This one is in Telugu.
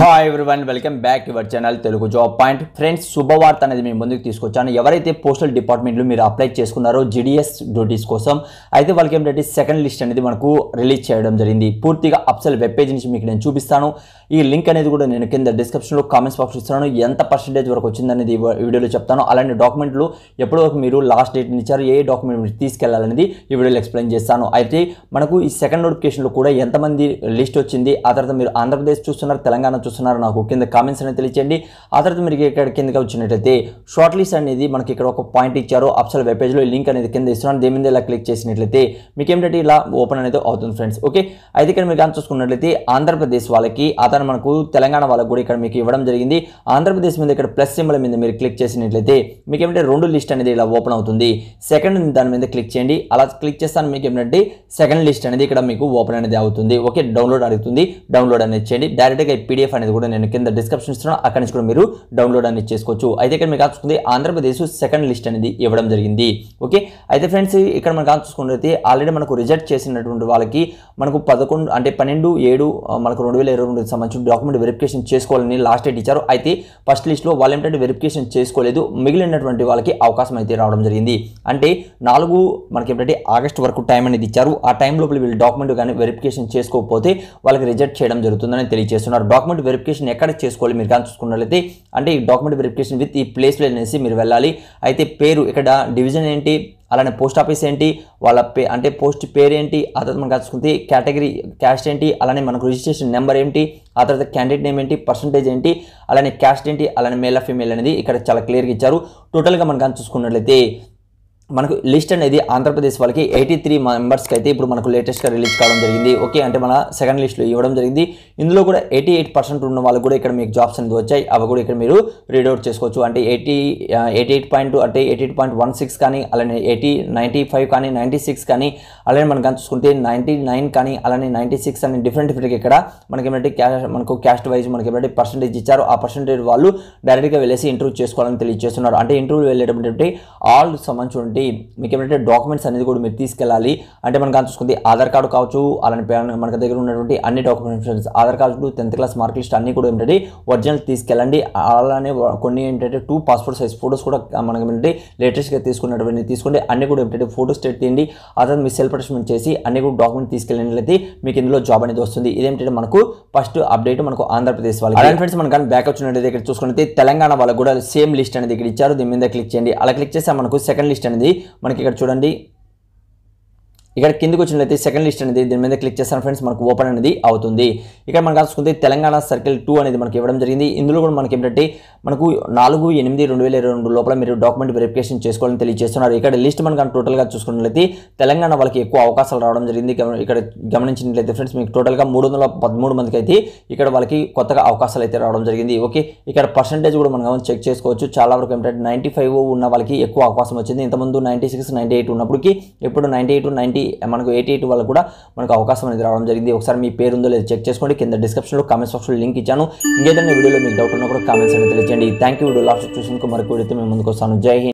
hi one welcome back to our channel Telugu job point friends శుభవార్త అనేది మేము ముందుకు తీసుకొచ్చాను ఎవరైతే పోస్టల్ డిపార్ట్మెంట్లో మీరు అప్లై చేసుకున్నారో జిడిఎస్ డ్యూటీస్ కోసం అయితే వాళ్ళకి ఏంటంటే సెకండ్ లిస్ట్ అనేది మనకు రిలీజ్ చేయడం జరిగింది పూర్తిగా అప్సల్ వెబ్ పేజ్ నుంచి మీకు నేను చూపిస్తాను ఈ లింక్ అనేది కూడా నేను కింద డిస్క్రిప్షన్లో కామెంట్స్ బాక్స్ ఇస్తాను ఎంత పర్సంటేజ్ వరకు వచ్చిందనేది వీడియోలో చెప్తాను అలాంటి డాక్యుమెంట్లు ఎప్పటి వరకు మీరు లాస్ట్ డేట్ ఇచ్చారు ఏ డాక్యుమెంట్ మీరు తీసుకెళ్లాలనేది ఈ వీడియోలో ఎక్స్ప్లెయిన్ చేస్తాను అయితే మనకు ఈ సెకండ్ నోటిఫికేషన్లో కూడా ఎంతమంది లిస్ట్ వచ్చింది ఆ తర్వాత మీరు ఆంధ్రప్రదేశ్ చూస్తున్నారు తెలంగాణ చూస్తున్నారో నాకు కింద కామెంట్స్ అనేది తెలియచేయండి ఆ తర్వాత మీరు ఇక్కడ కిందకి వచ్చినట్టయితే షార్ట్ లిస్ట్ అనేది మనకి ఇక్కడ ఒక పాయింట్ ఇచ్చారు అప్సల్ వెబ్ పేజ్లో లింక్ అనేది కింద ఇస్తున్నాను దేని మీద ఇలా క్లిక్ చేసినట్లయితే మీకు ఏమిటంటే ఇలా ఓపెన్ అనేది అవుతుంది ఫ్రెండ్స్ ఓకే అయితే ఇక్కడ మీరు కానీ చూసుకున్నట్లయితే ఆంధ్రప్రదేశ్ వాళ్ళకి ఆ తర్వాత మనకు తెలంగాణ వాళ్ళకి కూడా ఇక్కడ మీకు ఇవ్వడం జరిగింది ఆంధ్రప్రదేశ్ మీద ఇక్కడ ప్లస్ సింబల్ మీద మీరు క్లిక్ చేసినట్లయితే మీకు ఏమిటంటే రెండు లిస్ట్ అనేది ఇలా ఓపెన్ అవుతుంది సెకండ్ దాని మీద క్లిక్ చేయండి అలా క్లిక్ చేస్తాను మీకు ఏమిటంటే సెకండ్ లిస్ట్ అనేది ఇక్కడ మీకు ఓపెన్ అనేది అవుతుంది ఓకే డౌన్లోడ్ అడుగుతుంది డౌన్లోడ్ అనేది చేయండి డైరెక్ట్గా పీడిఎఫ్ అనేది కూడా నేను కింద డిస్క్రిప్షన్ ఇస్తున్నాను అక్కడి నుంచి కూడా మీరు డౌన్లోడ్ అనేది చేసుకోవచ్చు అయితే ఇక్కడ మీకు చూసుకుంది ఆంధ్రప్రదేశ్ సెకండ్ లిస్ట్ అనేది ఇవ్వడం జరిగింది ఓకే అయితే ఫ్రెండ్స్ ఇక్కడ మనం చూసుకున్నట్లయితే ఆల్రెడీ మనకు రిజెక్ట్ చేసినటువంటి వాళ్ళకి మనకు పదకొండు అంటే పన్నెండు ఏడు మనకు రెండు వేల ఇరవై రెండుకి సంబంధించిన డాక్యుమెంట్ వెరిఫికేషన్ చేసుకోవాలని లాస్ట్ డేట్ ఇచ్చారు అయితే ఫస్ట్ లిస్ట్లో వాళ్ళు ఏంటంటే వెరిఫికేషన్ చేసుకోలేదు మిగిలినటువంటి వాళ్ళకి అవకాశం అయితే రావడం జరిగింది అంటే నాలుగు మనకి ఏంటంటే ఆగస్ట్ వరకు టైం అనేది ఇచ్చారు ఆ టైం లోపల వీళ్ళు డాక్యుమెంట్ కానీ వెరిఫికేషన్ చేసుకోకపోతే వాళ్ళకి రిజెక్ట్ చేయడం జరుగుతుందని తెలియజేస్తున్నారు డాక్యుమెంట్ వెరిఫికేషన్ ఎక్కడ చేసుకోవాలి మీరు కానీ చూసుకున్నట్లయితే అంటే ఈ డాక్యుమెంట్ వెరిఫికేషన్ విత్ ఈ ప్లేస్ అనేసి మీరు వెళ్ళాలి అయితే పేరు ఇక్కడ డివిజన్ ఏంటి అలానే పోస్ట్ ఆఫీస్ ఏంటి వాళ్ళ పే అంటే పోస్ట్ పేరు ఏంటి ఆ తర్వాత మనం కలుసుకుంటే కేటగిరీ క్యాస్ట్ ఏంటి అలానే మనకు రిజిస్ట్రేషన్ నెంబర్ ఏంటి ఆ తర్వాత క్యాండిడేట్ నేమ్ ఏంటి పర్సంటేజ్ ఏంటి అలానే క్యాస్ట్ ఏంటి అలానే మేల్ ఫీమేల్ అనేది ఇక్కడ చాలా క్లియర్గా ఇచ్చారు టోటల్గా మనం కానీ చూసుకున్నట్లయితే మనకు లిస్ట్ అనేది ఆంధ్రప్రదేశ్ వాళ్ళకి ఎయిటీ త్రీ మెంబర్స్కి అయితే ఇప్పుడు మనకు లేటెస్ట్గా రిలీజ్ కావడం జరిగింది ఓకే అంటే మన సెకండ్ లిస్ట్లో ఇవ్వడం జరిగింది ఇందులో కూడా ఎయిటీ ఎయిట్ పర్సెంట్ ఉన్న వాళ్ళు కూడా ఇక్కడ మీకు జాబ్స్ అనేది వచ్చాయి అవి కూడా ఇక్కడ మీరు రీడౌట్ చేసుకోవచ్చు అంటే ఎయిటీ ఎయిటీ ఎయిట్ పాయింట్ అంటే eighty eight point one six కానీ అలానే ఎయిటీ నైంటీ ఫైవ్ కానీ నైంటీ సిక్స్ కానీ అలానే మనం కానీ చూసుకుంటే నైంటీ నైన్ కానీ అలానే నైంటీ సిక్స్ అని డిఫరెంట్ డిఫరెంట్ ఇక్కడ మనకి ఏమంటే క్యాష్ మనకు క్యాస్ట్ వైజ్ మనకి ఏమంటే పర్సంటేజ్ ఇచ్చారు ఆ పర్సంటేజ్ వాళ్ళు డైరెక్ట్గా వెళ్ళేసి ఇంటర్వ్యూ చేసుకోవాలని తెలియజేస్తున్నారు అంటే ఇంటర్వ్యూ వెళ్ళేటటువంటి ఆల్ సంబంధించి ఉన్నటువంటి మీకు ఏమంటే డాక్యుమెంట్స్ అనేది కూడా మీరు తీసుకెళ్ళాలి అంటే మనకు చూసుకుంది ఆధార్ కార్డు కావచ్చు అలానే మన దగ్గర ఉన్నటువంటి అన్ని documents Aadhaar card tenth class mark list అన్ని కూడా ఏంటంటే ఒరిజినల్ తీసుకెళ్ళండి అలానే కొన్ని ఏంటంటే టూ పాస్పోర్ట్ సైజ్ ఫొటోస్ కూడా మనకి ఏంటంటే లేటెస్ట్గా తీసుకున్నటువంటి తీసుకోండి అన్ని కూడా ఏంటంటే ఫొటోస్ తీయండి ఆ తర్వాత మీ సెల్ఫ్ అటెస్ట్మెంట్ చేసి అన్ని కూడా డాక్యుమెంట్ తీసుకెళ్ళినట్లయితే మీకు ఇందులో జాబ్ అనేది వస్తుంది ఇదేంటంటే మనకు ఫస్ట్ అప్డేట్ మనకు ఆంధ్రప్రదేశ్ వాళ్ళు ఫ్రెండ్స్ మనకు కానీ బ్యాక్ వచ్చినట్టు ఇక్కడ చూసుకుంటే తెలంగాణ వాళ్ళకు కూడా సేమ్ లిస్ట్ అనేది ఇక్కడ ఇచ్చారు దీని మీద క్లిక్ చేయండి అలా క్లిక్ చేస్తే మనకు సెకండ్ లిస్ట్ అనేది మనకి ఇక్కడ చూడండి ఇక్కడ కిందకు వచ్చినట్లయితే సెకండ్ లిస్ట్ అనేది దీని మీద క్లిక్ చేస్తాను ఫ్రెండ్స్ మనకు ఓపెన్ అనేది అవుతుంది ఇక్కడ మనకు చూసుకుంటే తెలంగాణ సర్కిల్ టూ అనేది మనకి ఇవ్వడం జరిగింది ఇందులో కూడా మనకి ఏంటంటే మనకు నాలుగు ఎనిమిది రెండు వేల రెండు లోపల మీరు డాక్యుమెంట్ వెరిఫికేషన్ చేసుకోవాలని తెలియజేస్తున్నారు ఇక్కడ లిస్ట్ మనకు టోటల్గా చూసుకున్నట్లయితే తెలంగాణ వాళ్ళకి ఎక్కువ అవకాశాలు రావడం జరిగింది ఇక్కడ గమనించినట్లయితే ఫ్రెండ్స్ మీకు టోటల్గా మూడు వందల పదమూడు మందికి అయితే ఇక్కడ వాళ్ళకి కొత్తగా అవకాశాలు అయితే రావడం జరిగింది ఓకే ఇక్కడ పర్సంటేజ్ కూడా మనం చెక్ చేసుకోవచ్చు చాలా వరకు ఏంటంటే నైంటీ ఫైవ్ ఉన్న వాళ్ళకి ఎక్కువ అవకాశం వచ్చింది ఇంతకుముందు నైంటీ సిక్స్ నైంటీ ఎయిట్ ఉన్నప్పటికీ ఇప్పుడు నైంటీ ఎయిట్ నైంటీ మనకు ఎయిటీ ఎయిట్ వాళ్ళకు కూడా మనకు అవకాశం అనేది రావడం జరిగింది ఒకసారి మీ పేరు ఉందో లేదో చెక్ చేసుకోండి కింద డిస్క్రిప్షన్లో కామెంట్స్ బాక్స్లో లింక్ ఇచ్చాను ఇంకేదైనా వీడియోలో మీకు డౌట్ ఉన్నా కూడా కామెంట్స్ అనేది తెలియజేయండి థ్యాంక్ యూ వీడియో లాస్ట్ చూసినందుకు మరొక వీడియో మేము ముందుకు వస్తాను జై హింద్